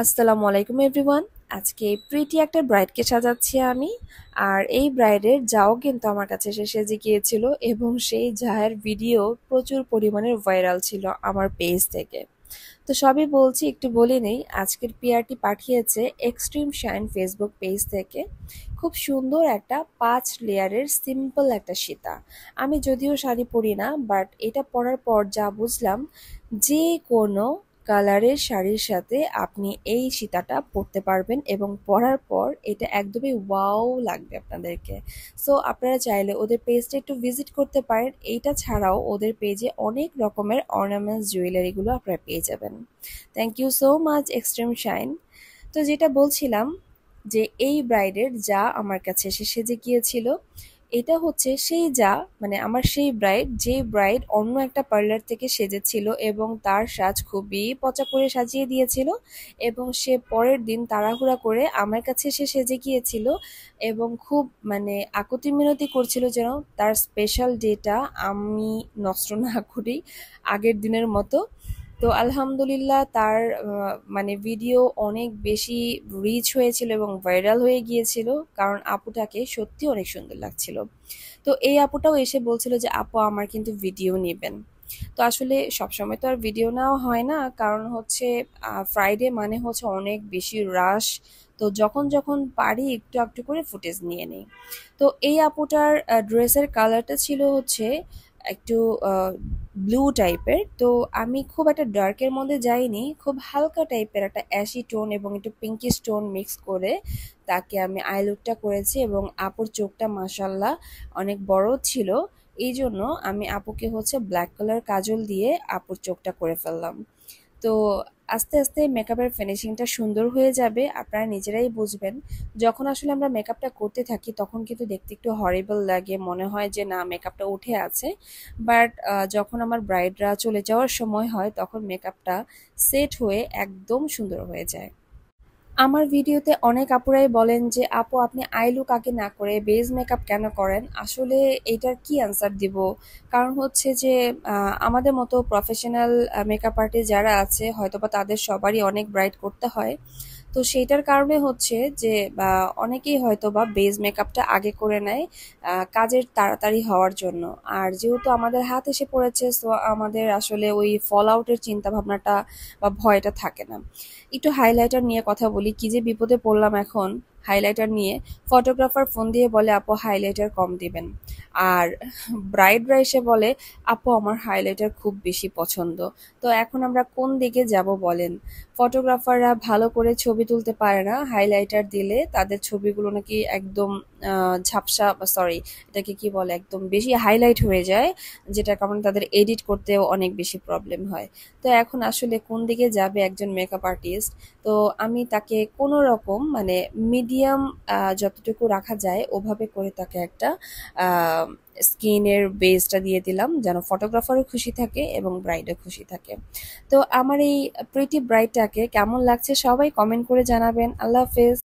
আসসালামু আলাইকুম এভরিওয়ান আজকে প্রিটি একটা ব্রাইডকে সাজাচ্ছি আমি আর এই ব্রাইডের যাও কিন্তু আমার কাছে এসে সেজে গিয়েছিল এবং সেই যাহের ভিডিও প্রচুর পরিমাণে ভাইরাল ছিল আমার পেজ থেকে তো সবই বলছি একটু বলে নেই আজকের পিয়ারটি পাঠিয়েছে এক্সট্রিম শাইন ফেসবুক পেজ থেকে খুব সুন্দর একটা পাঁচ লেয়ারের সিম্পল একটা সীতা আমি যদিও শাড়ি পরি না বাট এটা পরার পর যা বুঝলাম যে কোনো কালারের শাড়ির সাথে আপনি এই সীতাটা পরতে পারবেন এবং পরার পর এটা একদমই ওয়াও লাগবে আপনাদেরকে সো আপনারা চাইলে ওদের পেজটা একটু ভিজিট করতে পারেন এইটা ছাড়াও ওদের পেজে অনেক রকমের অর্নামেন্টস জুয়েলারিগুলো আপনারা পেয়ে যাবেন thank you so much extreme shine তো যেটা বলছিলাম যে এই ব্রাইডের যা আমার কাছে এসে সেজে গিয়েছিল এটা হচ্ছে সেই যা মানে আমার সেই ব্রাইড যে ব্রাইড অন্য একটা পার্লার থেকে সেজেছিল এবং তার সাজ খুবই পচা করে সাজিয়ে দিয়েছিল এবং সে পরের দিন তাড়াহুড়া করে আমার কাছে সে সেজে গিয়েছিল এবং খুব মানে আকুতি মিনতি করছিল যেন তার স্পেশাল ডেটা আমি নষ্ট না করি আগের দিনের মতো তো আলহামদুলিল্লাহ তার মানে ভিডিও অনেক বেশি রিচ হয়েছিল এবং ভাইরাল হয়ে গিয়েছিল কারণ আপুটাকে সত্যি অনেক সুন্দর লাগছিল তো এই আপুটাও এসে বলছিল যে আপু আমার কিন্তু ভিডিও নেবেন তো আসলে সবসময় তো আর ভিডিও নেওয়া হয় না কারণ হচ্ছে ফ্রাইডে মানে হচ্ছে অনেক বেশি রাশ তো যখন যখন পারি একটু একটু করে ফুটেজ নিয়ে নিই তো এই আপুটার ড্রেসের কালারটা ছিল হচ্ছে একটু ব্লু টাইপের তো আমি খুব একটা ডার্কের মধ্যে যাইনি খুব হালকা টাইপের একটা অ্যাশি টোন এবং একটু পিঙ্কি স্টোন মিক্স করে তাকে আমি আই লুকটা করেছি এবং আপুর চোখটা মাসাল্লাহ অনেক বড় ছিল এই জন্য আমি আপুকে হচ্ছে ব্ল্যাক কালার কাজল দিয়ে আপুর চোখটা করে ফেললাম তো আস্তে আস্তে মেকআপের ফিনিশিংটা সুন্দর হয়ে যাবে আপনারা নিজেরাই বুঝবেন যখন আসলে আমরা মেকআপটা করতে থাকি তখন কিন্তু দেখতে একটু হরেবল লাগে মনে হয় যে না মেকআপটা উঠে আছে বাট যখন আমার ব্রাইডরা চলে যাওয়ার সময় হয় তখন মেকআপটা সেট হয়ে একদম সুন্দর হয়ে যায় আমার ভিডিওতে অনেক আপুরাই বলেন যে আপু আপনি আই লুক আগে না করে বেজ মেকআপ কেন করেন আসলে এইটার কি অ্যান্সার দিব কারণ হচ্ছে যে আমাদের মতো প্রফেশনাল মেকআপ আর্টিস্ট যারা আছে হয়তোবা তাদের সবারই অনেক ব্রাইট করতে হয় তো সেইটার কারণে হচ্ছে যে অনেকেই হয়তো বা বেজ মেকআপটা আগে করে নেয় কাজের তাড়াতাড়ি হওয়ার জন্য আর যেহেতু আমাদের হাত এসে পড়েছে সো আমাদের আসলে ওই ফল আউটের চিন্তাভাবনাটা বা ভয়টা থাকে না একটু হাইলাইটার নিয়ে কথা বলি কি যে বিপদে পড়লাম এখন হাইলাইটার নিয়ে ফটোগ্রাফার ফোন দিয়ে বলে আপু হাইলাইটার কম দিবেন আর ব্রাইডরা এসে বলে আপু আমার হাইলাইটার খুব বেশি পছন্দ তো এখন আমরা কোন দিকে যাব বলেন ফটোগ্রাফাররা ভালো করে ছবি তুলতে পারে না হাইলাইটার দিলে তাদের ছবিগুলো নাকি একদম ঝাপসা বা সরি এটাকে কি বলে একদম বেশি হাইলাইট হয়ে যায় যেটার কারণে তাদের এডিট করতেও অনেক বেশি প্রবলেম হয় তো এখন আসলে কোন দিকে যাবে একজন মেকআপ আর্টিস্ট তো আমি তাকে কোনো রকম মানে মিডিয়াম যতটুকু রাখা যায় ওভাবে করে তাকে একটা স্কিনের বেসটা দিয়ে দিলাম যেন ফটোগ্রাফারও খুশি থাকে এবং ব্রাইডও খুশি থাকে তো আমার এই প্রিটি ব্রাইডটাকে কেমন লাগছে সবাই কমেন্ট করে জানাবেন আল্লাহ হাফেজ